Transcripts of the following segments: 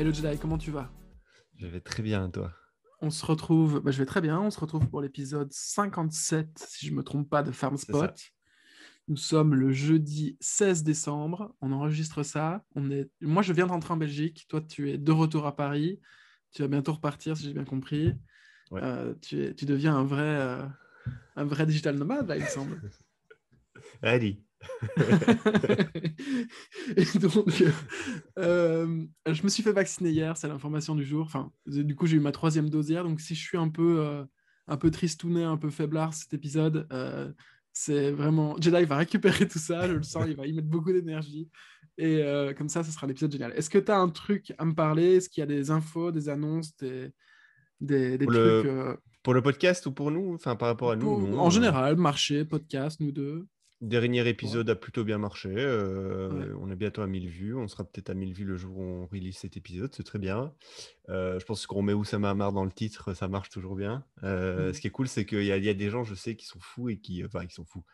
Hello Jedi, comment tu vas Je vais très bien, toi. On se retrouve, bah, je vais très bien, on se retrouve pour l'épisode 57, si je ne me trompe pas, de FarmSpot. Nous sommes le jeudi 16 décembre, on enregistre ça. On est... Moi, je viens de rentrer en Belgique, toi, tu es de retour à Paris, tu vas bientôt repartir, si j'ai bien compris. Ouais. Euh, tu, es... tu, deviens un vrai, euh, un vrai digital nomade, là, il me semble. Allez. donc, euh, je me suis fait vacciner hier, c'est l'information du jour. Enfin, du coup, j'ai eu ma troisième dose hier. Donc, si je suis un peu, euh, un peu un peu faiblard cet épisode, euh, c'est vraiment. Jedi va récupérer tout ça, je le sens, il va y mettre beaucoup d'énergie. Et comme ça, ce sera l'épisode génial. Est-ce que tu as un truc à me parler Est-ce qu'il y a des infos, des annonces, des, trucs. Pour le podcast ou pour nous Enfin, par rapport à nous, En général, marché, podcast, nous deux. Dernier épisode a plutôt bien marché. On est bientôt à 1000 vues. On sera peut-être à 1000 vues le jour où on release cet épisode. C'est très bien. je pense qu'on met Oussama Ammar dans le titre, ça marche toujours bien. Mmh. Ce qui est cool, c'est qu'il y, a des gens, je sais, qui sont fous et qui, enfin, ils sont fous,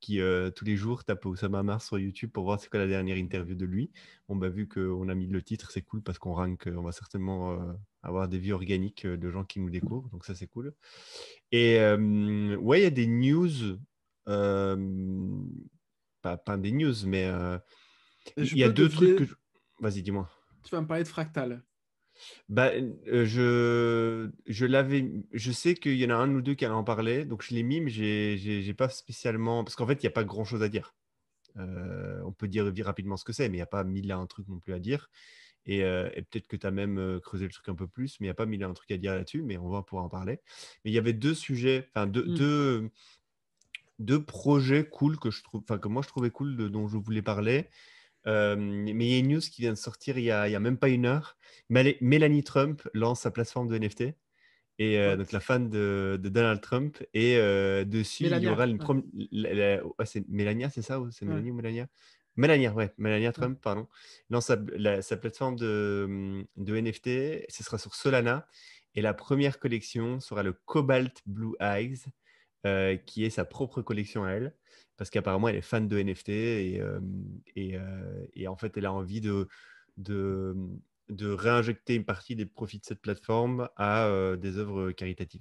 qui tous les jours tapent Oussama Ammar sur YouTube pour voir c'est quoi la dernière interview de lui. Bon, bah, vu qu'on a mis le titre, c'est cool parce qu'on rank, on va certainement avoir des vues organiques de gens qui nous découvrent. Donc, ça, c'est cool. Et ouais, il y a des news euh, pas, pas des news, mais euh, il y a deux trucs que. Vas-y, dis-moi. Tu vas me parler de fractal. Bah, euh, je, je l'avais. Je sais qu'il y en a un ou deux qui allaient en parler, donc je l'ai mis, mais j'ai pas spécialement. Parce qu'en fait, il n'y a pas grand chose à dire. on peut dire rapidement ce que c'est, mais il n'y a pas mille à un truc non plus à dire. Et, peut-être que tu as même creusé le truc un peu plus, mais il n'y a pas mille à un truc à dire là-dessus, mais on va pouvoir en parler. Mais il y avait deux sujets, enfin deux, hmm deux projets cool que je trouve, enfin que moi je trouvais cool de, dont je voulais parler. mais il y a une news qui vient de sortir il y a, même pas une heure. Mélanie Trump lance sa plateforme de NFT et euh, donc la fan de, Donald Trump et euh, dessus il y aura une première… c'est Mélania, c'est ça ou c'est Mélanie Mélania Mélania, ouais, Mélania Trump, pardon, lance sa, plateforme de, de NFT. Ce sera sur Solana. Et la première collection sera le Cobalt Blue Eyes. Euh, qui est sa propre collection à elle, parce qu'apparemment elle est fan de NFT et, euh, euh, et, en fait elle a envie de, de, réinjecter une partie des profits de cette plateforme à des œuvres caritatives.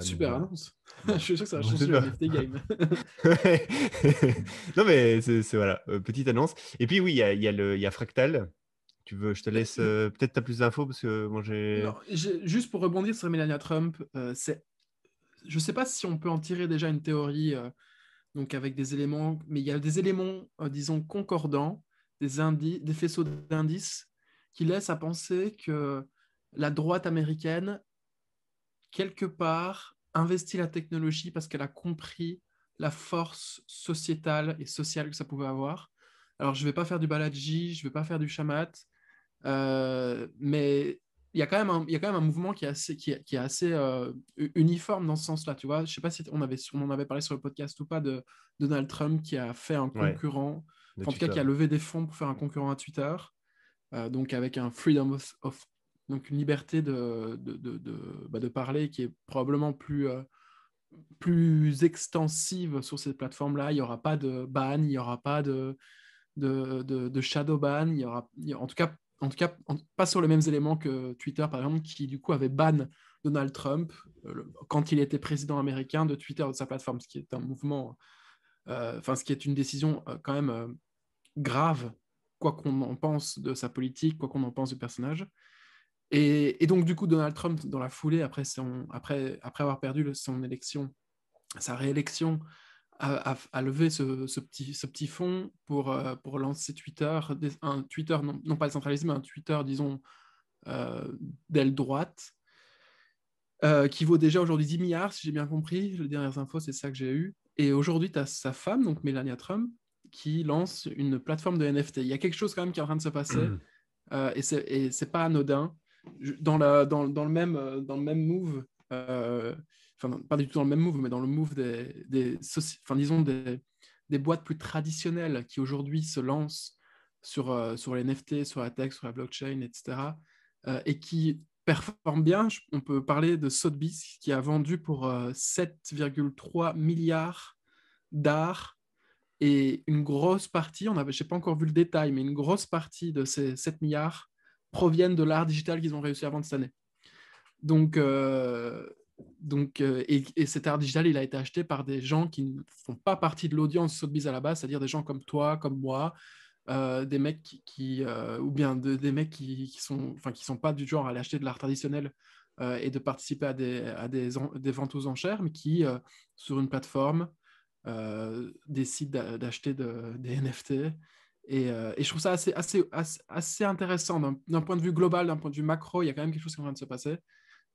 Super annonce. Je suis sûr que ça va changer le NFT game. non mais c'est voilà, petite annonce. Et puis oui, il y a, Fractal, tu veux, je te laisse. Peut-être tu as plus d'infos parce que moi j'ai. Juste pour rebondir sur Melania Trump, c'est je ne sais pas si on peut en tirer déjà une théorie, euh, donc avec des éléments, mais il y a des éléments, euh, disons, concordants, des, des faisceaux d'indices qui laissent à penser que la droite américaine, quelque part, investit la technologie parce qu'elle a compris la force sociétale et sociale que ça pouvait avoir. Alors, je ne vais pas faire du Balaji, je ne vais pas faire du Shamat, euh, mais il y a quand même un, il y a quand même un mouvement qui est assez, qui, est, qui est assez euh, uniforme dans ce sens-là, tu vois. Je sais pas si on avait, on en avait parlé sur le podcast ou pas de, Donald Trump qui a fait un concurrent, en tout cas qui a levé des fonds pour faire un concurrent à Twitter, euh, donc avec un freedom of, donc une liberté de, de, de, bah de, parler qui est probablement plus, euh, plus extensive sur cette plateforme là Il n'y aura pas de ban, il n'y aura pas de, de, shadow ban, il y aura, en tout cas en tout cas, pas sur les mêmes éléments que Twitter, par exemple, qui du coup avait ban Donald Trump euh, quand il était président américain de Twitter, de sa plateforme, ce qui est un mouvement, euh, enfin, ce qui est une décision euh, quand même grave, quoi qu'on en pense de sa politique, quoi qu'on en pense du personnage. Et, donc, du coup, Donald Trump, dans la foulée, après, après, avoir perdu son élection, sa réélection à, lever ce, petit, ce petit fond pour, euh, pour lancer Twitter, un Twitter non, pas centralisé, mais un Twitter, disons, euh, d'aile droite, euh, qui vaut déjà aujourd'hui 10 milliards, si j'ai bien compris. Les dernières infos, c'est ça que j'ai eu. Et aujourd'hui, tu as sa femme, donc Melania Trump, qui lance une plateforme de NFT. Il y a quelque chose quand même qui est en train de se passer. Mmh. Euh, et c'est pas anodin. Dans, la, dans, le même, dans le même move, enfin, pas du tout dans le même move, mais dans le move des, des disons des, des, boîtes plus traditionnelles qui aujourd'hui se lancent sur, euh, sur les NFT, sur la tech, sur la blockchain, etc. Euh, et qui performent bien. on peut parler de Sotheby's qui a vendu pour 7,3 euh, milliards d'art et une grosse partie, on je n'ai pas encore vu le détail, mais une grosse partie de ces 7 milliards proviennent de l'art digital qu'ils ont réussi à vendre cette année. Donc, donc, euh, et, cet art digital, il a été acheté par des gens qui ne font pas partie de l'audience Sotheby's à la base, c'est-à-dire des gens comme toi, comme moi, euh, des mecs qui, euh, ou bien des mecs qui, sont, qui sont pas du genre à aller acheter de l'art traditionnel et de participer à des, ventes aux enchères, mais qui, sur une plateforme, décident d'acheter des NFT. Et, je trouve ça assez, assez intéressant d'un point de vue global, d'un point de vue macro, il y a quand même quelque chose qui est en train de se passer.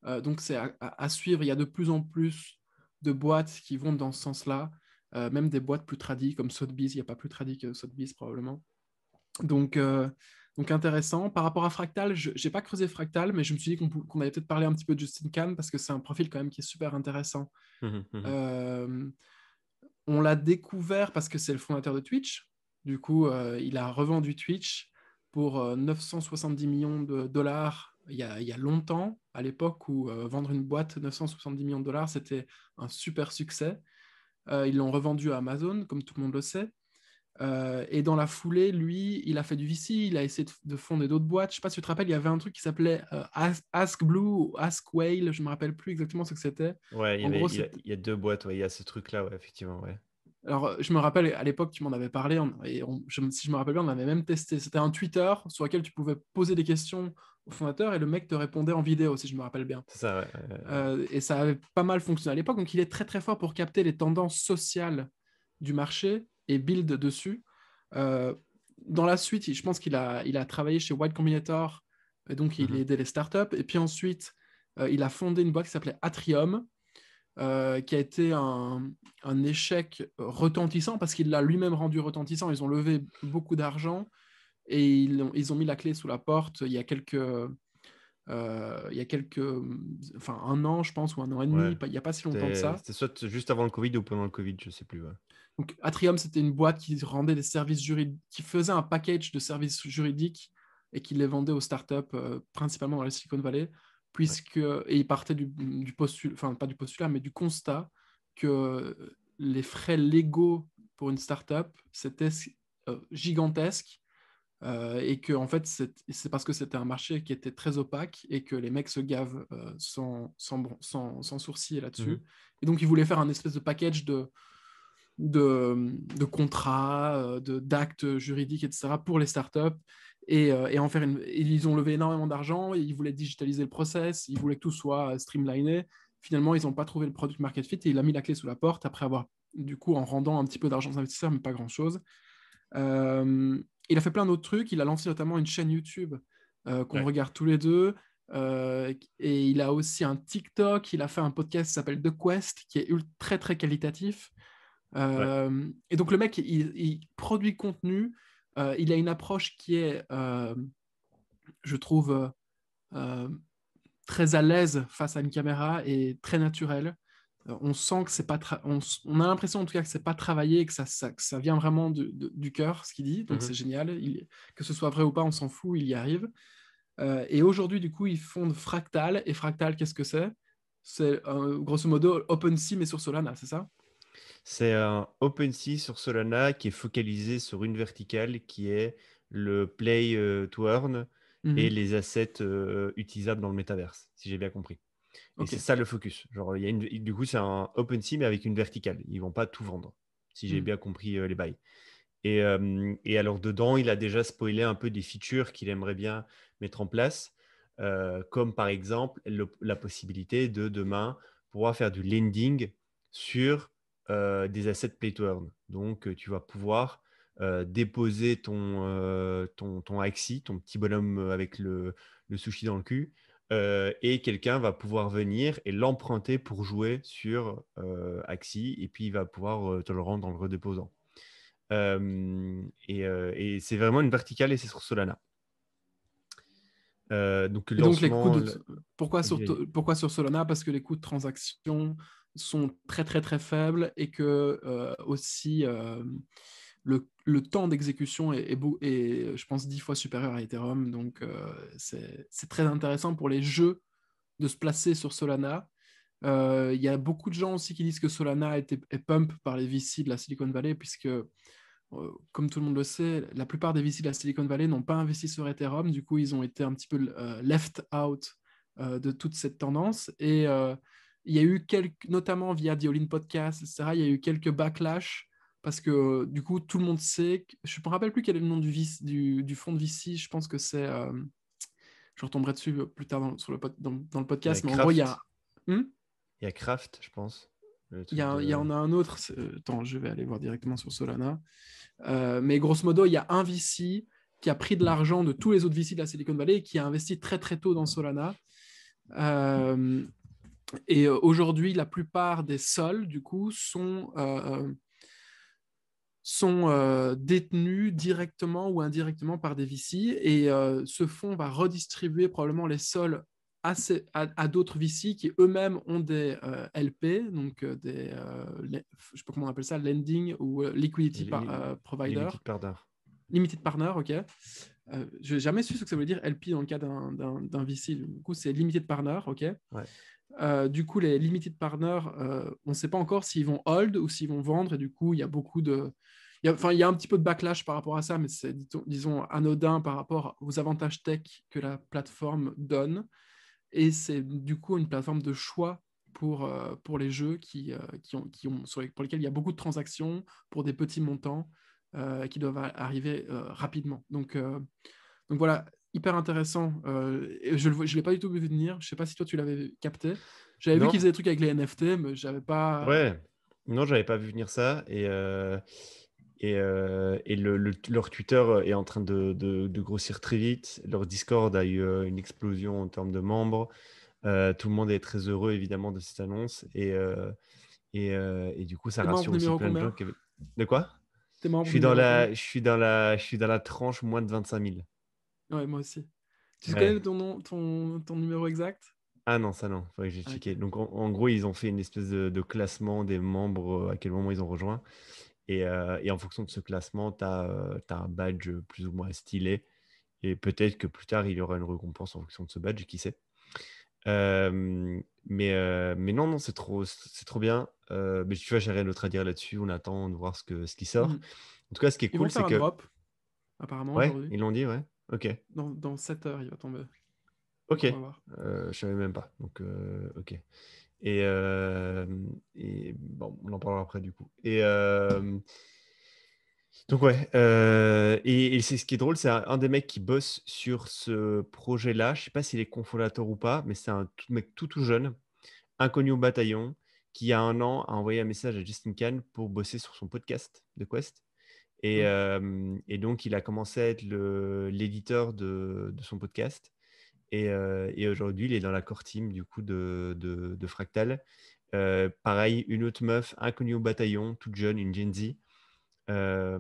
Euh, donc c'est à, suivre. Il y a de plus en plus de boîtes qui vont dans ce sens-là, euh, même des boîtes plus tradies comme Sotheby's. Il n'y a pas plus tradie que Sotheby's probablement. Donc, euh, intéressant. Par rapport à Fractal, je n'ai pas creusé Fractal, mais je me suis dit qu'on allait peut-être parler un petit peu de Justin Kahn parce que c'est un profil quand même qui est super intéressant. Mmh, mmh, mmh. on l'a découvert parce que c'est le fondateur de Twitch. Du coup, il a revendu Twitch pour 970 millions de dollars il y a longtemps à l'époque où euh, vendre une boîte 970 millions de dollars, c'était un super succès. Euh, ils l'ont revendu à Amazon, comme tout le monde le sait. Euh, et dans la foulée, lui, il a fait du VC, il a essayé de, fonder d'autres boîtes. Je ne sais pas si tu te rappelles, il y avait un truc qui s'appelait Ask, Blue ou Ask Whale, je ne me rappelle plus exactement ce que c'était. Ouais, il y, a, deux boîtes, il y a ce truc-là, effectivement. Ouais. Alors, euh, je me rappelle, à l'époque, tu m'en avais parlé, et si je me rappelle bien, on avait même testé. C'était un Twitter sur lequel tu pouvais poser des questions au fondateur et le mec te répondait en vidéo, si je me rappelle bien. Euh, et ça avait pas mal fonctionné à l'époque. Donc, il est très, très fort pour capter les tendances sociales du marché et build dessus. Euh, dans la suite, je pense qu'il a, il a travaillé chez White Combinator, et donc il mhm. aidait les startups. Et puis ensuite, il a fondé une boîte qui s'appelait Atrium, euh, qui a été un, échec retentissant parce qu'il l'a lui-même rendu retentissant. Ils ont levé beaucoup d'argent et ils ont, mis la clé sous la porte il y a quelques. Euh, il y a quelques. Enfin, un an, je pense, ou un an et demi, il n'y a pas si longtemps que ça. C'était soit juste avant le Covid ou pendant le Covid, je ne sais plus. Donc, Atrium, c'était une boîte qui rendait des services juridiques, qui faisait un package de services juridiques et qui les vendait aux startups, euh, principalement dans la Silicon Valley puisque et il partait du, du postulat, enfin pas du postulat, mais du constat que les frais légaux pour une startup c'était euh, gigantesque euh, et que en fait c'est parce que c'était un marché qui était très opaque et que les mecs se gavent euh, sans, sans, sans, là-dessus. Mhm. Et donc ils voulaient faire un espèce de package de de, de contrats, d'actes juridiques, etc., pour les startups. Euh, et, en faire une... ils ont levé énormément d'argent, ils voulaient digitaliser le process, ils voulaient que tout soit euh, streamliné. Finalement, ils n'ont pas trouvé le product market fit et il a mis la clé sous la porte après avoir, du coup, en rendant un petit peu d'argent aux investisseurs, mais pas grand-chose. Euh, il a fait plein d'autres trucs. Il a lancé notamment une chaîne YouTube qu'on regarde tous les deux. et il a aussi un TikTok. Il a fait un podcast qui s'appelle The Quest, qui est très, très qualitatif. Et donc, le mec, il, il produit contenu. Euh, il a une approche qui est, euh, je trouve, euh, très à l'aise face à une caméra et très naturelle. on sent que c'est pas, on, a l'impression en tout cas que c'est pas travaillé, que ça, ça, vient vraiment du cœur ce qu'il dit. Donc mhm. c'est génial. Il, que ce soit vrai ou pas, on s'en fout, il y arrive. et aujourd'hui, du coup, ils fondent Fractal. Et Fractal, qu'est-ce que c'est C'est grosso modo OpenSea mais sur Solana, c'est ça c'est un OpenSea sur Solana qui est focalisé sur une verticale qui est le play euh, to earn et mhm. les assets euh, utilisables dans le métaverse, si j'ai bien compris. Et c'est ça le focus. Genre, y a Du coup, c'est un OpenSea mais avec une verticale. Ils ne vont pas tout vendre, si j'ai mhm. bien compris euh, les bails. Et, et, alors dedans, il a déjà spoilé un peu des features qu'il aimerait bien mettre en place, comme par exemple la possibilité de demain pouvoir faire du lending sur euh, des assets pay to earn. Donc, euh, tu vas pouvoir euh, déposer ton, euh, ton, ton petit bonhomme avec le, sushi dans le cul, et quelqu'un va pouvoir venir et l'emprunter pour jouer sur axi, et puis il va pouvoir te le rendre en le redéposant. et, c'est vraiment une verticale et c'est sur Solana. donc, donc les coûts pourquoi, pourquoi sur Solana Parce que les coûts de transaction sont très très très faibles et que euh, aussi euh, le, le, temps d'exécution est, est, et je pense, dix fois supérieur à Ethereum. Donc, euh, c'est très intéressant pour les jeux de se placer sur Solana. Il y a beaucoup de gens aussi qui disent que Solana est, est pump par les VC de la Silicon Valley, puisque, comme tout le monde le sait, la plupart des VC de la Silicon Valley n'ont pas investi sur Ethereum. Du coup, ils ont été un petit peu left out de toute cette tendance. Et il y a eu quelques, notamment via Dioline Podcast, etc., il y a eu quelques backlash parce que euh, du coup, tout le monde sait. Je ne me rappelle plus quel est le nom du, du, fonds de VC. Je pense que c'est. Euh, je retomberai dessus plus tard dans, sur le, dans le podcast. Mais en gros, il y a. Hmm? il y a Kraft, je pense. Il y, a, il y, en a un autre. Euh, attends, je vais aller voir directement sur Solana. mais grosso modo, il y a un VC qui a pris de l'argent de tous les autres VC de la Silicon Valley et qui a investi très très tôt dans Solana. Euh, et aujourd'hui, la plupart des sols, du coup, sont, sont détenus directement ou indirectement par des VC. Et ce fonds va redistribuer probablement les sols à, à, d'autres VC qui eux-mêmes ont des LP, donc des, je je sais pas comment on appelle ça, lending ou liquidity provider. Limited partner. Limited partner, ok. je n'ai jamais su ce que ça veut dire LP dans le cas d'un VC. Du coup, c'est limited partner, ok. Euh, du coup, les limited partners, euh, on ne sait pas encore s'ils vont hold ou s'ils vont vendre. Et du coup, il y a beaucoup de. Enfin, il y a un petit peu de backlash par rapport à ça, mais c'est, disons, anodin par rapport aux avantages tech que la plateforme donne. Et c'est du coup une plateforme de choix pour, euh, pour les jeux qui, qui ont, qui ont, pour lesquels il y a beaucoup de transactions pour des petits montants qui doivent arriver rapidement. Donc, donc voilà, hyper intéressant. Euh, je ne l'ai pas du tout vu venir. Je sais pas si toi, tu l'avais capté. J'avais vu qu'ils faisaient des trucs avec les NFT, mais j'avais pas. Ouais, non, j'avais pas vu venir ça. Et. Euh, et, euh, leur Twitter est en train de, grossir très vite. Leur Discord a eu une explosion en termes de membres. tout le monde est très heureux évidemment de cette annonce et, et, du coup ça rassure aussi plein de gens. De quoi je suis, dans la, je suis dans la, je suis dans la tranche moins de 25 000. Ouais, moi aussi. Tu connais ton, ton, numéro exact ah non, ça non, que ah, Donc en, gros, ils ont fait une espèce de, classement des membres, euh, à quel moment ils ont rejoint. Et, euh, en fonction de ce classement, tu as, euh, un badge plus ou moins stylé. Et peut-être que plus tard, il y aura une récompense en fonction de ce badge, qui sait. mais, mais non, non, c'est trop, trop bien. mais tu vois, j'ai rien d'autre à dire là-dessus. On attend de voir ce, que, ce qui sort. Mm. En tout cas, ce qui est cool, c'est que. apparemment, ils l'ont dit, ouais. Ok. Dans, dans 7 heures, il va tomber. Ok. Euh, je savais même pas. Donc, euh, ok. Euh, et, bon, on en parlera après du coup. Et euh, donc ouais. et, c'est ce qui est drôle, c'est un, des mecs qui bosse sur ce projet-là. Je sais pas s'il est confolateur ou pas, mais c'est un mec tout tout jeune, inconnu au bataillon, qui il y a un an a envoyé un message à Justin Kahn pour bosser sur son podcast de Quest. Mmh. Et, donc, il a commencé à être l'éditeur de, son podcast. Et, aujourd'hui, il est dans la core team du coup de, Fractal. pareil, une autre meuf inconnue au bataillon, toute jeune, une Gen Z,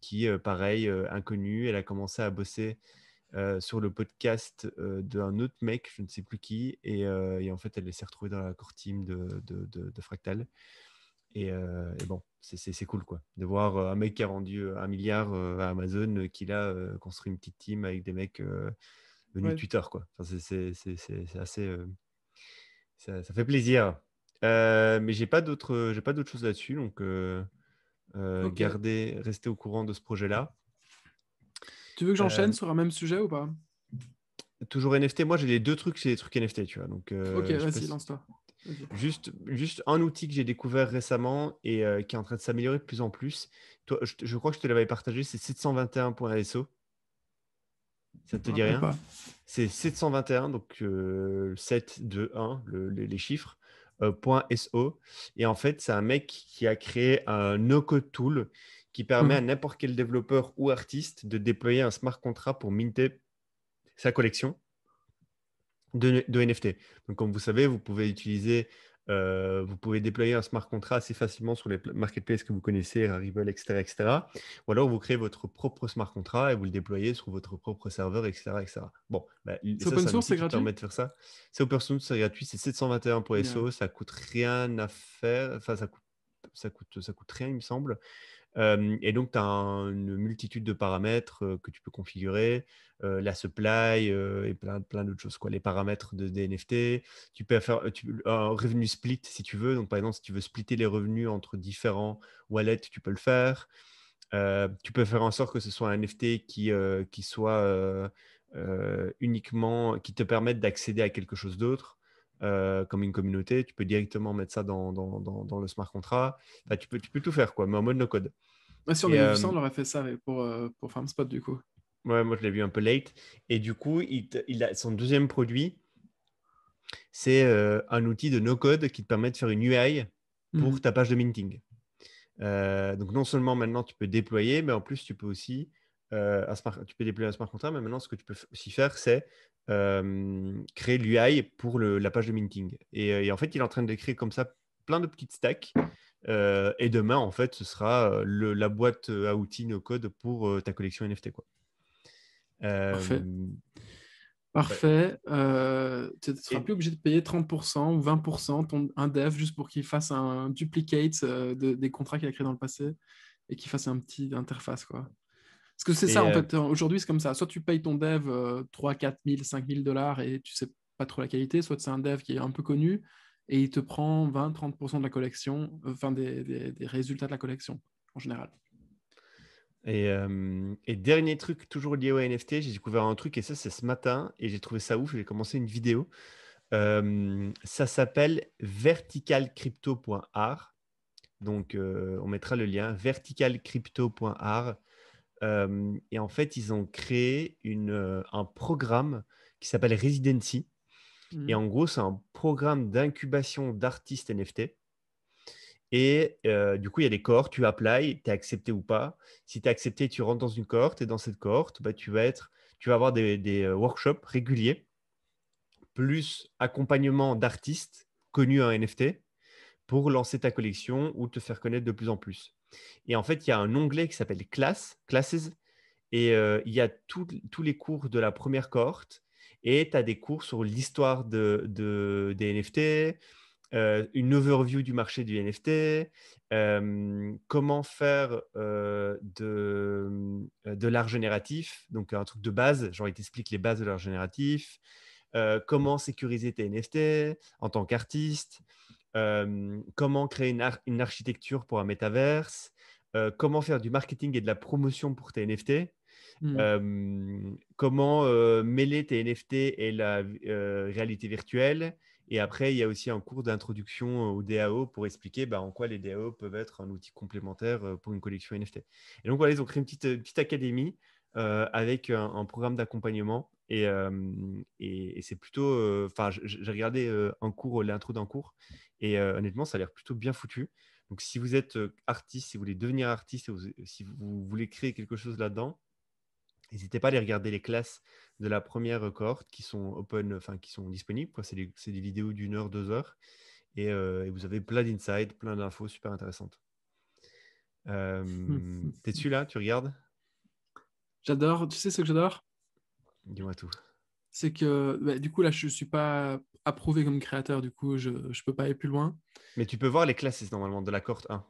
qui, pareil, inconnue, elle a commencé à bosser sur le podcast d'un autre mec, je ne sais plus qui, et, et en fait, elle s'est retrouvée dans la core team de, Fractal. Euh, et, bon, c'est cool quoi, de voir euh, un mec qui a vendu euh, un milliard à Amazon, qui a construit une petite team avec des mecs venus de Twitter quoi. c'est assez, ça, fait plaisir. mais j'ai pas d'autres, j'ai pas d'autres choses là-dessus, donc euh, restez au courant de ce projet-là. Tu veux que j'enchaîne sur un même sujet ou pas Toujours NFT. Moi, j'ai les deux trucs, c'est les trucs NFT, tu vois. Donc. ok, vas-y, lance-toi. Juste, juste un outil que j'ai découvert récemment et euh, qui est en train de s'améliorer de plus en plus. je, crois que je te l'avais partagé, c'est 721.so. Ça te dit rien C'est 721, donc 721, 7, 2, 1, les, chiffres, euh, .so. Et en fait, c'est un mec qui a créé un no-code tool qui permet mmh. à n'importe quel développeur ou artiste de déployer un smart contract pour minter sa collection de, NFT. Donc, comme vous savez, vous pouvez utiliser, euh, vous pouvez déployer un smart contract assez facilement sur les marketplaces que vous connaissez, Rarible, etc., etc. Ou alors, vous créez votre propre smart contract et vous le déployez sur votre propre serveur, etc., etc. Bon, bah, c'est open source, c'est gratuit. De faire ça. C'est open source, c'est gratuit, c'est 721.so, So, ça coûte rien à faire, enfin, ça coûte ça coûte, ça coûte rien, il me semble et donc, tu as une multitude de paramètres que tu peux configurer, la supply et plein, plein d'autres choses, quoi. les paramètres de, des NFT. Tu peux faire un revenu split si tu veux. Donc, par exemple, si tu veux splitter les revenus entre différents wallets, tu peux le faire. tu peux faire en sorte que ce soit un NFT qui, qui soit uniquement, qui te permette d'accéder à quelque chose d'autre. Euh, comme une communauté, tu peux directement mettre ça dans, dans, dans, le smart contract. tu, peux, tu peux tout faire, quoi, mais en mode no code. si euh, on 900, on aurait fait ça pour, euh, pour FarmSpot, du coup. Ouais, moi, je l'ai vu un peu late. Et du coup, il, il a son deuxième produit, c'est un outil de no-code qui te permet de faire une UI pour mhm. ta page de minting. donc, non seulement maintenant, tu peux déployer, mais en plus, tu peux aussi euh, tu peux déployer un smart contract, mais maintenant, ce que tu peux aussi faire, c'est euh, créer l'UI pour la page de minting. Euh, et, en fait, il est en train de créer comme ça plein de petites stacks. et demain, en fait, ce sera la boîte à outils no code pour ta collection NFT. Quoi. Parfait. Parfait. tu ne seras plus obligé de payer 30% ou 20% ton, un dev juste pour qu'il fasse un duplicate des contrats qu'il a créés dans le passé et qu'il fasse un petit interface. Quoi. Parce que c'est ça, en euh, fait, aujourd'hui, c'est comme ça. Soit tu payes ton dev euh, 3, 4 000, 5 000 dollars et tu sais pas trop la qualité, soit c'est un dev qui est un peu connu et il te prend 20, 30% de la collection, euh, enfin des, résultats de la collection en général. Et, euh, et, dernier truc, toujours lié au NFT, j'ai découvert un truc et ça, c'est ce matin et j'ai trouvé ça ouf. J'ai commencé une vidéo. ça s'appelle verticalcrypto.art. Donc, on mettra le lien verticalcrypto.art et en fait, ils ont créé un programme qui s'appelle Residency. Et mmh. en gros, c'est un programme d'incubation d'artistes NFT. Et du coup, il y a des cohortes, tu applies, tu es accepté ou pas. Si tu es accepté, tu rentres dans une cohorte et dans cette cohorte, bah, tu, vas avoir des, des workshops réguliers, plus accompagnement d'artistes connus en NFT pour lancer ta collection ou te faire connaître de plus en plus. Et en fait, il y a un onglet qui s'appelle Classes, et euh, il y a tous les cours de la première cohorte, et tu as des cours sur l'histoire de, des NFT, euh, une overview du marché du NFT, euh, comment faire de, de l'art génératif, donc un truc de base, genre il t'explique les bases de l'art génératif, comment sécuriser tes NFT en tant qu'artiste, euh, comment créer une, architecture pour un métaverse, euh, comment faire du marketing et de la promotion pour tes NFT, mmh. euh, comment mêler tes NFT et la réalité virtuelle. Et après, il y a aussi un cours d'introduction au DAO pour expliquer bah, en quoi les DAO peuvent être un outil complémentaire pour une collection NFT. Et donc voilà, ils ont créé une petite, académie avec un programme d'accompagnement et, c'est plutôt. Enfin, j'ai regardé en cours, euh, l'intro d'un cours, et honnêtement, ça a l'air plutôt bien foutu. Donc, si vous êtes artiste, si vous voulez devenir artiste, euh, si vous voulez créer quelque chose là-dedans, N'hésitez pas à aller regarder les classes de la première cohorte qui sont open, enfin qui sont disponibles. C'est des, vidéos d'une heure, deux heures. Et, vous avez plein d'insights, plein d'infos super intéressantes. T'es dessus là Tu regardes J'adore. Tu sais ce que j'adore Dis-moi tout. C'est que bah, du coup, là, je ne suis pas approuvé comme créateur, du coup, je ne peux pas aller plus loin. Mais tu peux voir les classes normalement de la cohorte 1.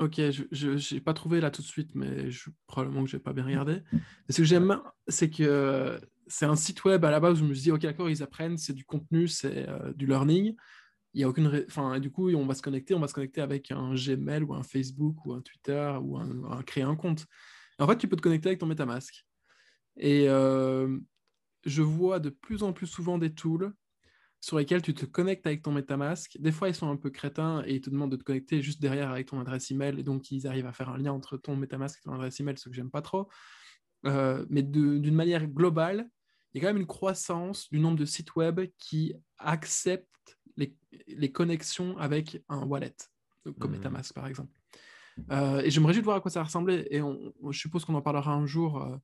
Ok, je n'ai pas trouvé là tout de suite, mais je, probablement que je n'ai pas bien regardé. Mm. ce que j'aime, c'est que c'est un site web à la base où je me dis ok, d'accord, ils apprennent, c'est du contenu, c'est euh, du learning. Il y a aucune enfin, du coup, on va se connecter, on va se connecter avec un Gmail ou un Facebook ou un Twitter ou un, créer un compte. en fait, tu peux te connecter avec ton MetaMask. Et euh, je vois de plus en plus souvent des tools sur lesquels tu te connectes avec ton MetaMask. Des fois, ils sont un peu crétins et ils te demandent de te connecter juste derrière avec ton adresse email. Et donc, ils arrivent à faire un lien entre ton MetaMask et ton adresse email, ce que j'aime pas trop. Euh, mais d'une manière globale, il y a quand même une croissance du nombre de sites web qui acceptent les, connexions avec un wallet, comme mmh. MetaMask par exemple. Euh, et j'aimerais juste voir à quoi ça ressemblait. Et je suppose qu'on en parlera un jour.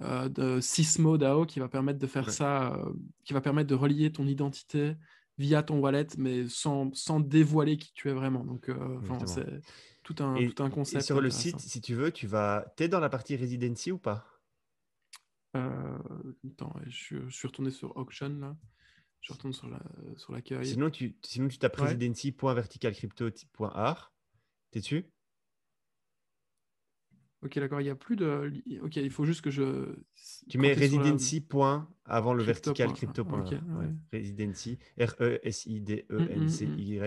Euh, de Sismo DAO qui va permettre de faire ça, euh, qui va permettre de relier ton identité via ton wallet, mais sans, sans dévoiler qui tu es vraiment. Donc, euh, c'est tout un, tout un concept. Et sur le site, si tu veux, tu vas... es dans la partie Residency ou pas je, suis retourné sur Auction là. Je retourne sur l'accueil. La, sur sinon, tu, sinon, tu tapes ouais. residency.verticalcrypto.art. T'es dessus Ok, d'accord, il n'y a plus de. Ok, il faut juste que je. Tu mets residency avant le vertical crypto Residency, R-E-S-I-D-E-N-C-Y. Mm, mm, mm,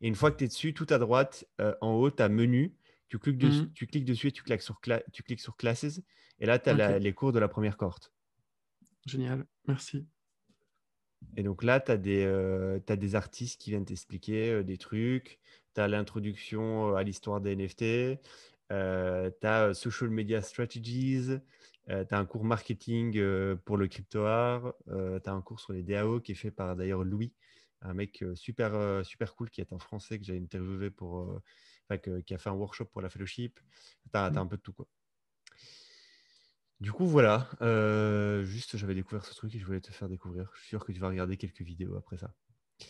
et une fois que tu es dessus, tout à droite, euh, en haut, tu as menu. Tu cliques, dessus, tu cliques dessus et tu, claques sur tu cliques sur classes. Et là, tu as les cours de la première cohorte. Génial, merci. Et donc là, tu as, euh, des artistes qui viennent t'expliquer euh, des trucs. Tu as l'introduction à l'histoire des NFT. Euh, t'as tu euh, as Social Media Strategies, euh, t'as tu un cours marketing pour le crypto tu as un cours sur les DAO qui est fait par d'ailleurs Louis, un mec super, super cool qui est un Français que j'ai interviewé pour, que, qui a fait un workshop pour la fellowship. t'as mm. un peu de tout. Quoi. Du coup, voilà, juste j'avais découvert ce truc et je voulais te faire découvrir. Je suis sûr que tu vas regarder quelques vidéos après ça.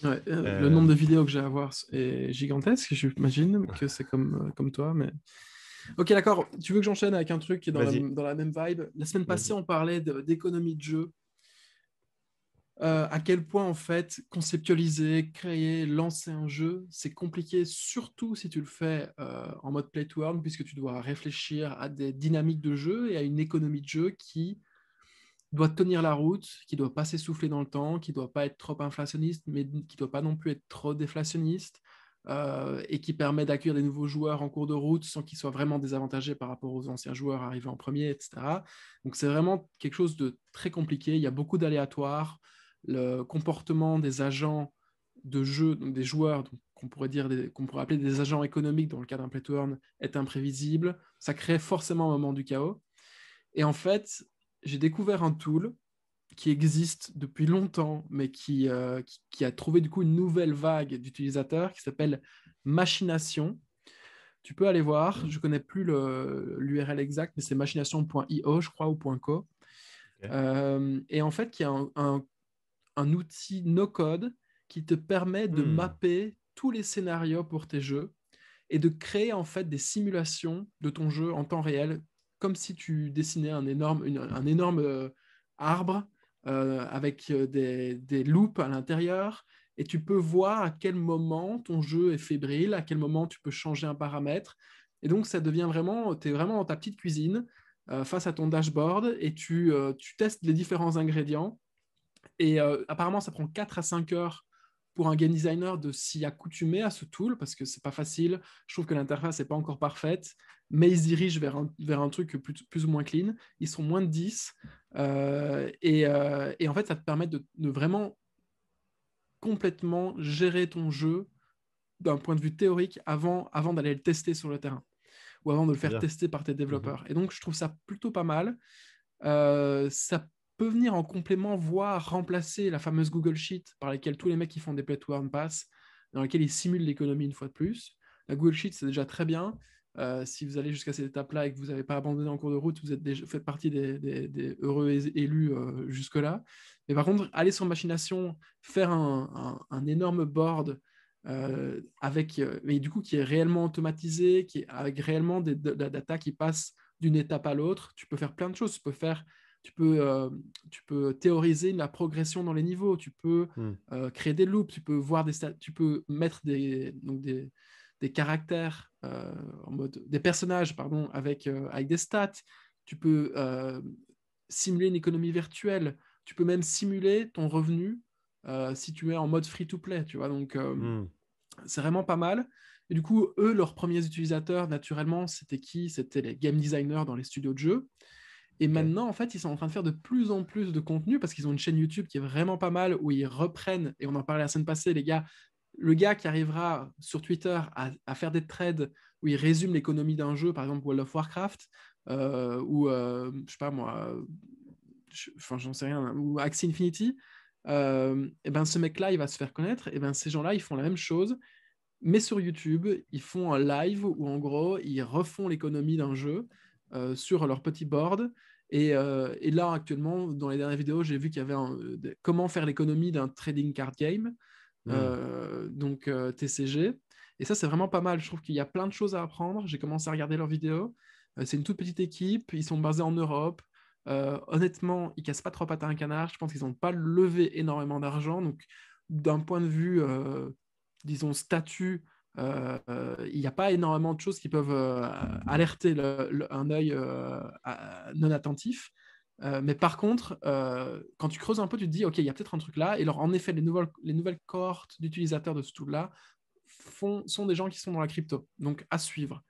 le nombre de vidéos que j'ai à voir est gigantesque. J'imagine que c'est comme, comme toi, mais Ok, d'accord. Tu veux que j'enchaîne avec un truc qui est dans, la, même vibe La semaine passée, on parlait d'économie de, jeu. Euh, à quel point, en fait, conceptualiser, créer, lancer un jeu, c'est compliqué, surtout si tu le fais euh, en mode play to earn, puisque tu dois réfléchir à des dynamiques de jeu et à une économie de jeu qui doit tenir la route, qui doit pas s'essouffler dans le temps, qui doit pas être trop inflationniste, mais qui doit pas non plus être trop déflationniste, euh, et qui permet d'accueillir des nouveaux joueurs en cours de route sans qu'ils soient vraiment désavantagés par rapport aux anciens joueurs arrivés en premier, etc. Donc c'est vraiment quelque chose de très compliqué. Il y a beaucoup d'aléatoires. Le comportement des agents de jeu, donc des joueurs, qu'on pourrait dire, qu'on pourrait appeler des agents économiques dans le cas d'un play est imprévisible. Ça crée forcément un moment du chaos. Et en fait, j'ai découvert un tool qui existe depuis longtemps, mais euh, qui, qui, a trouvé du coup une nouvelle vague d'utilisateurs qui s'appelle Machination. Tu peux aller voir, je ne connais plus l'URL exact, mais c'est machination.io, je crois, ou .co. Euh, et en fait, qui est un, un, outil no-code qui te permet de hmm. mapper tous les scénarios pour tes jeux et de créer en fait des simulations de ton jeu en temps réel, comme si tu dessinais un énorme, un énorme euh, arbre euh, avec euh, des, des loops à l'intérieur, et tu peux voir à quel moment ton jeu est fébrile, à quel moment tu peux changer un paramètre. Et donc, ça devient vraiment, tu es vraiment dans ta petite cuisine euh, face à ton dashboard et tu, testes les différents ingrédients. Et apparemment, ça prend 4 à 5 heures pour un game designer de s'y accoutumer à ce tool parce que ce n'est pas facile. Je trouve que l'interface n'est pas encore parfaite mais ils dirigent vers un, vers un truc plus, plus ou moins clean. Ils sont moins de 10. Euh, et, euh, et, en fait, ça te permet de, de vraiment complètement gérer ton jeu d'un point de vue théorique avant, avant d'aller le tester sur le terrain ou avant de le faire tester par tes développeurs. Mhm. Et donc, je trouve ça plutôt pas mal. Euh, ça peut venir en complément, voire remplacer la fameuse Google Sheet par laquelle tous les mecs qui font des play to earn dans laquelle ils simulent l'économie une fois de plus. La Google Sheet, c'est déjà très bien. Euh, si vous allez jusqu'à cette étape-là et que vous n'avez pas abandonné en cours de route, vous êtes déjà, faites partie des, heureux élus euh, jusque-là. Mais par contre, aller sur machination, faire un, un énorme board euh, avec, mais du coup, qui est réellement automatisé, qui est avec réellement des, de, data qui passe d'une étape à l'autre, tu peux faire plein de choses. Tu peux faire tu peux, tu peux théoriser la progression dans les niveaux, tu peux hmm. créer des loops, tu peux, voir des tu peux mettre des, des, des caractères, euh, en mode, des personnages pardon, avec, euh, des stats, tu peux euh, simuler une économie virtuelle, tu peux même simuler ton revenu si tu es en mode free-to-play, tu vois, donc hmm. c'est vraiment pas mal. Et du coup, eux, leurs premiers utilisateurs, naturellement, c'était qui C'était les game designers dans les studios de jeux. Et maintenant, en fait, ils sont en train de faire de plus en plus de contenu parce qu'ils ont une chaîne YouTube qui est vraiment pas mal où ils reprennent, et on en parlait la semaine passée, les gars, le gars qui arrivera sur Twitter à, faire des trades où il résume l'économie d'un jeu, par exemple World of Warcraft, euh, ou euh, je sais pas moi, j'en sais rien, ou Axie Infinity, et euh, eh ben ce mec-là il va se faire connaître, et eh ben ces gens-là ils font la même chose, mais sur YouTube ils font un live où en gros ils refont l'économie d'un jeu sur leur petit board. Et, là actuellement, dans les dernières vidéos, j'ai vu qu'il y avait comment faire l'économie d'un trading card game. Mmh. Euh, donc euh, TCG. Et ça, c'est vraiment pas mal. Je trouve qu'il y a plein de choses à apprendre. J'ai commencé à regarder leurs vidéos. Euh, c'est une toute petite équipe. Ils sont basés en Europe. honnêtement, ils cassent pas trois pattes à un canard. Je pense qu'ils n'ont pas levé énormément d'argent. Donc, d'un point de vue, disons, statut, il n'y a pas énormément de choses qui peuvent alerter un œil non attentif. Euh, mais par contre, euh, quand tu creuses un peu, tu te dis, OK, il y a peut-être un truc là. Et alors, en effet, les nouvelles, les nouvelles cohortes d'utilisateurs de ce tool-là sont des gens qui sont dans la crypto. Donc, à suivre.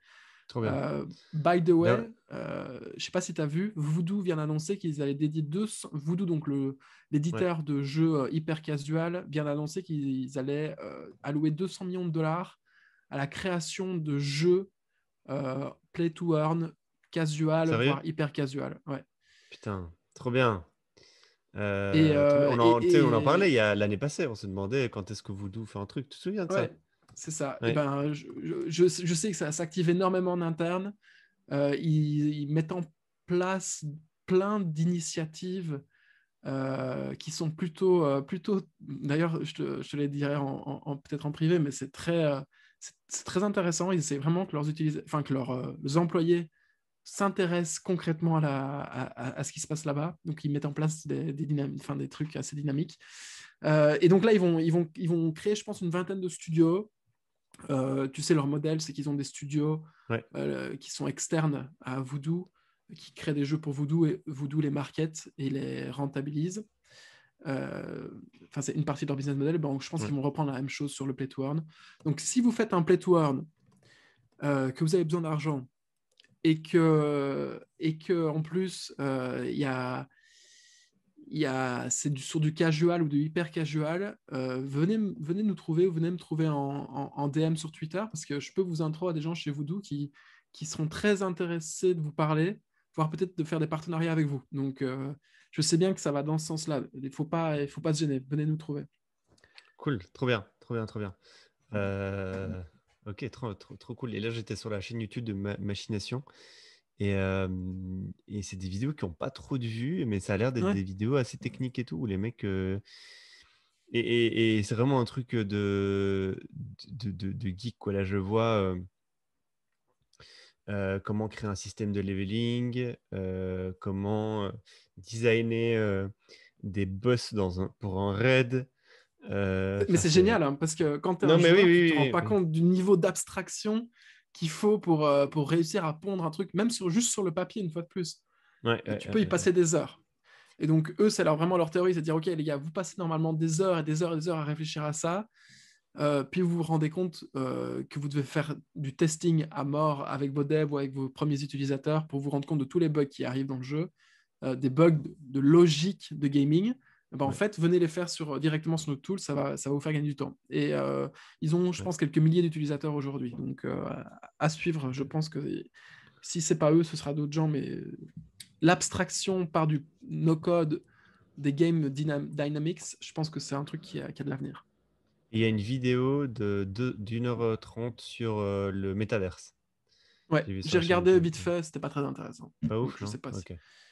Trop bien. Euh, by the way, je ne sais pas si tu as vu, Voodoo vient d'annoncer qu'ils allaient dédier 200... Voodoo, donc l'éditeur de jeux hyper casual, vient d'annoncer qu'ils allaient allouer 200 millions de dollars à la création de jeux play to earn casual, voire hyper casual. Ouais. Putain, trop bien. on, en, parlait l'année passée, on se demandait quand est-ce que Voodoo fait un truc. Tu te souviens de ça C'est ça. Et eh ben, je, je, sais que ça s'active énormément en interne. Euh, ils, mettent en place plein d'initiatives euh, qui sont plutôt. Euh, plutôt D'ailleurs, je te, je te les dirai en, peut-être en privé, mais c'est très, c'est très intéressant. Ils essaient vraiment que leurs, enfin, que leurs employés s'intéressent concrètement à, ce qui se passe là-bas. Donc, ils mettent en place des, des trucs assez dynamiques. Euh, et donc là, ils vont, ils, vont, ils créer, je pense, une vingtaine de studios. Euh, tu sais, leur modèle, c'est qu'ils ont des studios euh, qui sont externes à Voodoo, qui créent des jeux pour Voodoo et Voodoo les market et les rentabilise. Enfin, c'est une partie de leur business model. Bon, je pense qu'ils vont reprendre la même chose sur le play to Donc, si vous faites un play to que vous avez besoin d'argent, et que, et que en plus, euh, il y a, y a c'est du, sur du casual ou du hyper casual, euh, venez, venez nous trouver venez me trouver en, en, DM sur Twitter parce que je peux vous intro à des gens chez Voodoo qui, qui seront très intéressés de vous parler, voire peut-être de faire des partenariats avec vous. Donc, euh, je sais bien que ça va dans ce sens-là. Il ne faut pas, il faut pas se gêner. Venez nous trouver. Cool, trop bien, trop bien, trop bien. Ok, trop, cool. Et là, j'étais sur la chaîne YouTube de Machination. Euh, et, c'est des vidéos qui n'ont pas trop de vues, mais ça a l'air d'être des vidéos assez techniques et tout, où les mecs. Euh, et, c'est vraiment un truc de, geek, quoi. Là, je vois euh, comment créer un système de leveling, comment designer des boss dans un, pour un raid. Euh, mais c'est génial, hein, parce que quand es joueur, tu ne te rends pas compte du niveau d'abstraction qu'il faut pour, euh, pour réussir à pondre un truc, même sur, juste sur le papier, une fois de plus. tu peux y passer des heures. Et donc, eux, c'est leur, vraiment leur théorie, c'est de dire, OK, les gars, vous passez normalement des heures et des heures et des heures à réfléchir à ça, euh, puis vous vous rendez compte que vous devez faire du testing à mort avec vos devs ou avec vos premiers utilisateurs pour vous rendre compte de tous les bugs qui arrivent dans le jeu, des bugs de logique de gaming. Bah, en fait, venez les faire sur, euh, directement sur notre tool, ça va, ça va vous faire gagner du temps. Et euh, ils ont, je pense, quelques milliers d'utilisateurs aujourd'hui. Donc, euh, à suivre, je pense que si c'est pas eux, ce sera d'autres gens, mais l'abstraction par du no-code des games dynamics, je pense que c'est un truc qui a, de l'avenir. Il y a une vidéo d'une heure trente sur le métaverse. Ouais, j'ai, regardé vite fait, c'était pas très intéressant. Pas ouf, je sais pas. Si...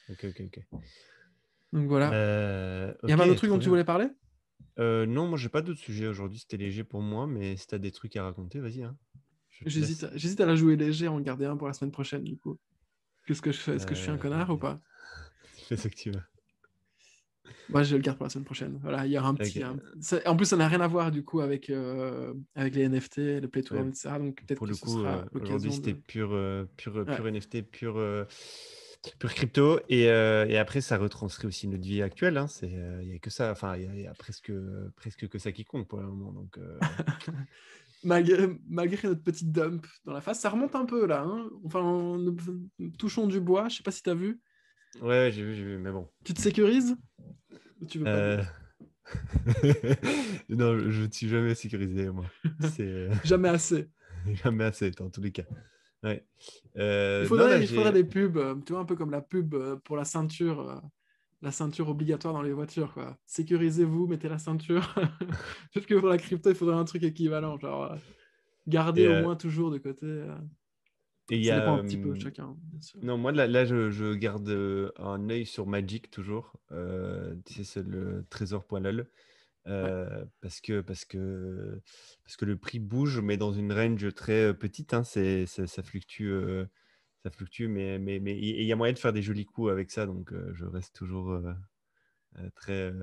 ok, ok, ok. Donc voilà. Euh, il y avait un autre truc dont tu voulais parler euh, Non, moi j'ai pas d'autres sujets aujourd'hui, c'était léger pour moi, mais si tu as des trucs à raconter, vas-y. Hein. J'hésite à, la jouer léger, en garder un pour la semaine prochaine du coup. ce que Est-ce que je suis un euh, connard ou pas Fais ce que tu veux. Moi, je le garde pour la semaine prochaine. Voilà, il y un petit. en plus, ça n'a rien à voir du coup avec, avec les NFT, le Play to etc. Donc peut-être que ce sera l'occasion. Aujourd'hui, c'était pur, pur, pur NFT, pur. Pure crypto. Euh, et, après, ça retranscrit aussi notre vie actuelle. Il hein. n'y euh, a que ça. Enfin, il y, a presque, presque que ça qui compte pour le moment. Donc, euh. malgré, notre petite dump dans la face, ça remonte un peu là. Hein. Enfin, touchons du bois. Je ne sais pas si tu as vu. Ouais, j'ai vu, j'ai vu, mais bon. Tu te sécurises Non, je ne suis jamais sécurisé, moi. C'est... jamais assez. jamais assez, en tous les cas il euh, faudrait, des pubs, euh, tu vois, un peu comme la pub euh, pour la ceinture, la ceinture obligatoire dans les voitures. Quoi. Sécurisez-vous, mettez la ceinture. Je pense que pour la crypto, il faudrait un truc équivalent. Genre, gardez au moins toujours de côté. Et y a, un petit peu chacun. Non, moi là, là je, garde un œil sur Magic toujours. c'est le trésor.lol. Euh, parce, que, parce, que, parce que le prix bouge, mais dans une range très euh, petite. Hein, c'est, ça, fluctue, euh, ça fluctue mais il mais, il y a moyen de faire des jolis coups avec ça. Donc, je reste toujours très,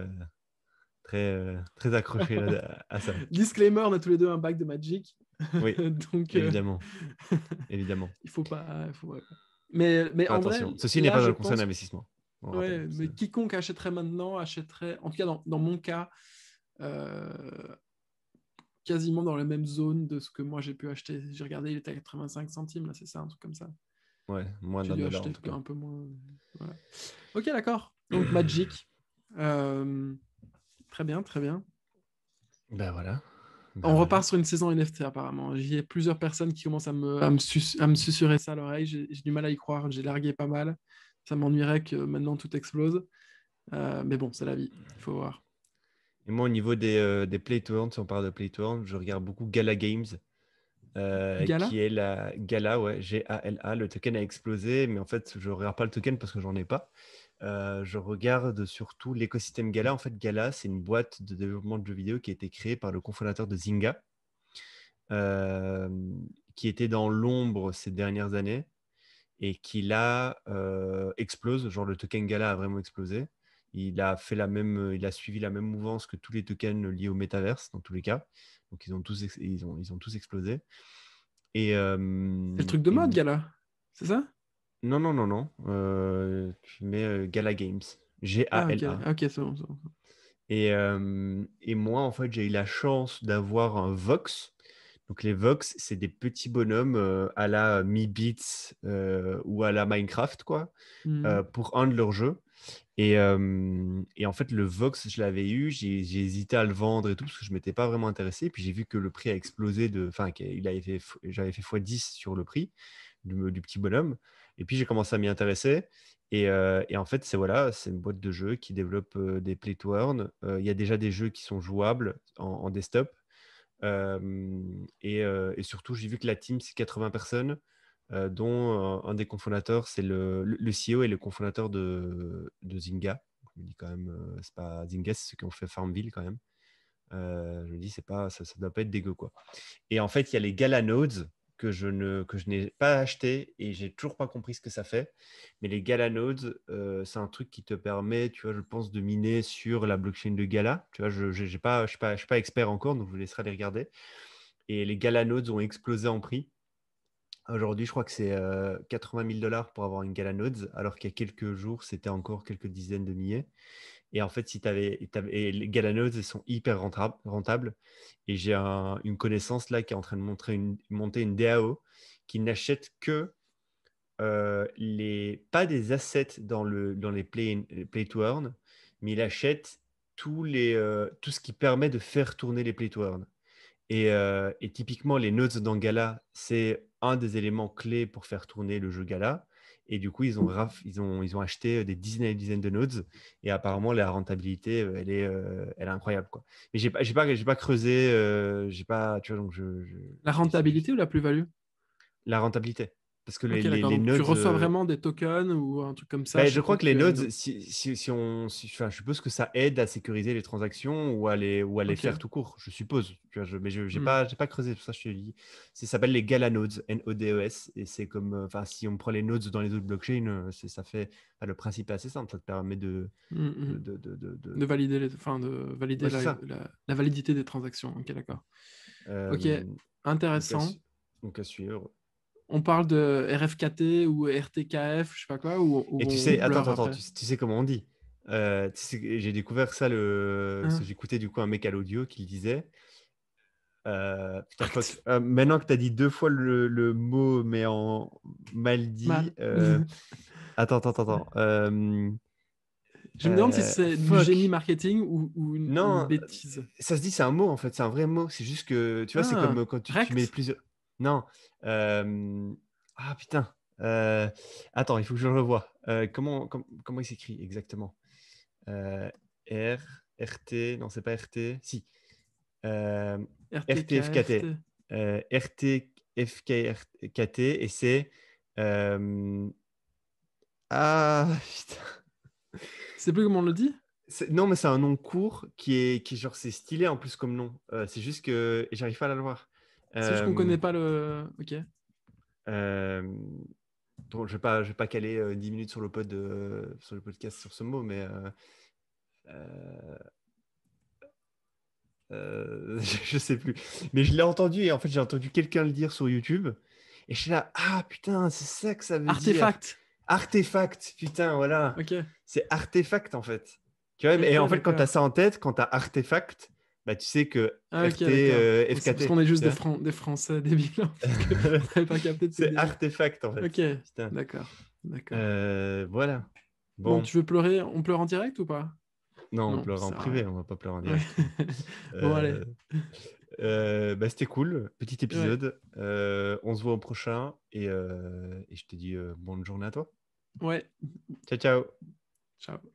très, très accroché à, ça. Disclaimer on a tous les deux un bac de Magic. Oui, donc, évidemment. évidemment. Il faut pas. Mais, mais attention, ceci n'est pas un conseil d'investissement. Ouais, mais quiconque achèterait maintenant achèterait, en tout cas dans, dans mon cas, euh, quasiment dans la même zone de ce que moi j'ai pu acheter. J'ai regardé, il était à 85 centimes, là, c'est ça, un truc comme ça. Ouais, moins d'un Acheter tout Un peu moins. Ok, d'accord. Donc Magic. Euh, très bien, très bien. Ben voilà. Ben On repart sur une saison NFT apparemment. J'ai plusieurs personnes qui commencent à me, à me, susurrer ça à l'oreille. J'ai du mal à y croire. J'ai largué pas mal. Ça m'ennuierait que maintenant tout explose. Euh, mais bon, c'est la vie. Il faut voir. Et moi, au niveau des, euh, play si on parle de play je regarde beaucoup Gala Games. Euh, qui est la Gala, ouais, G-A-L-A. Le token a explosé, mais en fait, je ne regarde pas le token parce que j'en ai pas. Euh, je regarde surtout l'écosystème Gala. En fait, Gala, c'est une boîte de développement de jeux vidéo qui a été créée par le cofondateur de Zynga, qui était dans l'ombre ces dernières années et qui là explose. Genre, le token Gala a vraiment explosé il a fait la même, euh, il a suivi la même mouvance que tous les tokens liés au métaverse dans tous les cas. Donc ils ont tous, ils ont, ils ont tous explosé. Et c'est le truc de mode, Gala, c'est ça Non, non, non, non. Euh, tu mets euh, Gala Games, ah, G A L A. ok, Et, et, moi, en fait, j'ai eu la chance d'avoir un Vox. Donc les Vox, c'est des petits bonhommes euh, à la Mi Beats ou à la Minecraft, quoi, mmh. pour un de leurs jeux. Euh, et, en fait, le Vox, je l'avais eu, j'ai hésité à le vendre et tout, parce que je ne m'étais pas vraiment intéressé. puis j'ai vu que le prix a explosé, enfin, j'avais fait x10 sur le prix du, petit bonhomme. Et puis j'ai commencé à m'y intéresser. Euh, et, en fait, c'est voilà, c'est une boîte de jeux qui développe euh, des play Il y a déjà des jeux qui sont jouables en, desktop. Et, et, surtout, j'ai vu que la team, c'est 80 personnes. Euh, dont euh, un, des cofondateurs, c'est le, le, CEO et le cofondateur de, de Zynga. Je me dis quand même, euh, c'est pas Zynga, c'est ceux qui ont fait Farmville quand même. je me dis, c'est pas, ça, ne doit pas être dégueu quoi. Et en fait, il y a les Gala Nodes que je ne que je n'ai pas acheté et j'ai toujours pas compris ce que ça fait. Mais les Gala Nodes, c'est un truc qui te permet, tu vois, je pense, de miner sur la blockchain de Gala. Tu vois, je ne pas, je suis pas, expert encore, donc je vous laisserai les regarder. Et les Gala Nodes ont explosé en prix. Aujourd'hui, je crois que c'est 80 000 dollars pour avoir une Gala Nodes, alors qu'il y a quelques jours, c'était encore quelques dizaines de milliers. Et en fait, si tu avais, les Gala Nodes sont hyper rentables. Et j'ai une connaissance là qui est en train de montrer une, monter une DAO qui n'achète que les, pas des assets dans, le, les play, to earn, mais il achète tous les, tout ce qui permet de faire tourner les play to earn. Et, typiquement, les nodes dans Gala, c'est des éléments clés pour faire tourner le jeu Gala. Et du coup, ils ont, ils ont, ils ont acheté euh, des dizaines et des dizaines de nodes. Et apparemment, la rentabilité, euh, elle est, euh, elle est incroyable. Quoi. Mais je n'ai pas, j'ai pas creusé. j'ai pas, tu vois, donc La rentabilité ou la plus-value La rentabilité. Parce que les, nodes, Tu reçois euh, vraiment des tokens ou un truc comme ça bah, Je crois que les nodes, si, on, je suppose que ça aide à sécuriser les transactions ou à les, ou faire tout court, je suppose. mais je n'ai hmm. pas, creusé tout ça, je te dis. Ça s'appelle les Gala n o e Et c'est comme, euh, enfin, si on prend les nodes dans les autres blockchains, euh, ça fait, le principe est assez simple. Ça te permet de. Hmm, hmm. de, valider, les, enfin, de valider la, validité des transactions. Ok, d'accord. ok, intéressant. donc donc à suivre on parle de RFKT ou RTKF, je sais pas quoi. et tu sais, attends, attends, tu, sais comment on dit euh, J'ai découvert ça, le... Hein? j'écoutais du coup un mec à l'audio qui le disait. Euh, euh, maintenant que tu as dit deux fois le, mot, mais en mal dit. attends, attends, attends. je me demande si c'est du génie marketing ou, ou une, non, bêtise. Ça se dit, c'est un mot en fait, c'est un vrai mot. C'est juste que, tu vois, c'est ah, comme quand tu, tu mets plusieurs. Non. Euh, ah putain. Euh, attends, il faut que je le vois. Euh, comment, comment il s'écrit exactement R, RT, non, c'est pas RT. Si. RTFKT. RTFKT et c'est. Ah putain. C'est plus comment on le dit non, mais c'est un nom court qui est, qui genre, c'est stylé en plus comme nom. c'est juste que j'arrive pas à la voir. C'est ne euh, connaît pas le. Ok. Euh, je ne vais, pas, pas caler 10 euh, minutes sur le, sur le podcast sur ce mot, mais je ne sais plus. Mais je l'ai entendu et en fait, j'ai entendu quelqu'un le dire sur YouTube. Et je suis là, ah putain, c'est ça que ça veut dire. Artefact. Artefact, putain, voilà. Ok. C'est artefact en fait. et en fait, quand tu as ça en tête, quand tu as artefact, bah, tu sais que ah, euh, Parce qu'on est juste des, Français débiles. C'est artefact en fait. Ok, d'accord. Euh, voilà. Bon. tu veux pleurer On pleure en direct ou pas non, on pleure en privé, on va pas pleurer en direct. bon, allez. Euh, bah, C'était cool, petit épisode. on se voit au prochain et, et je te dis bonne journée à toi. Ouais. Ciao, ciao. Ciao.